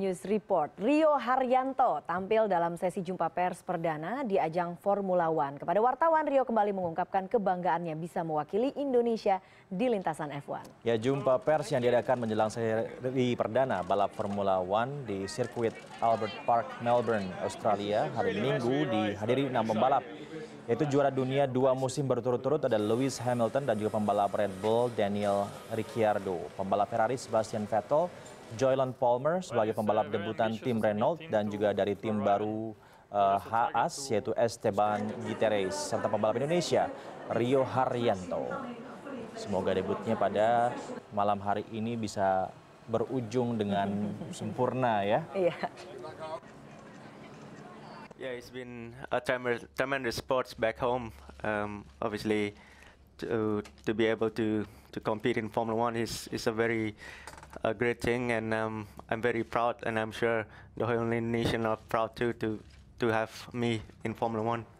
News Report. Rio Haryanto tampil dalam sesi jumpa pers perdana di ajang Formula One. Kepada wartawan, Rio kembali mengungkapkan kebanggaannya bisa mewakili Indonesia di lintasan F1. Ya, jumpa pers yang diadakan menjelang seri perdana balap Formula One di sirkuit Albert Park, Melbourne, Australia hari Minggu dihadiri enam pembalap. Yaitu juara dunia dua musim berturut-turut ada Lewis Hamilton dan juga pembalap Red Bull Daniel Ricciardo, pembalap Ferrari Sebastian Vettel, Joylan Palmer sebagai pembalap debutan tim Renault dan juga dari tim baru uh, Haas yaitu Esteban Giteres serta pembalap Indonesia Rio Haryanto. Semoga debutnya pada malam hari ini bisa berujung dengan sempurna ya. Iya. Yeah, it's been a tremendous sports back home. Um, obviously, to to be able to to compete in Formula One is is a very a great thing, and um, I'm very proud, and I'm sure the whole nation are proud too to to have me in Formula One.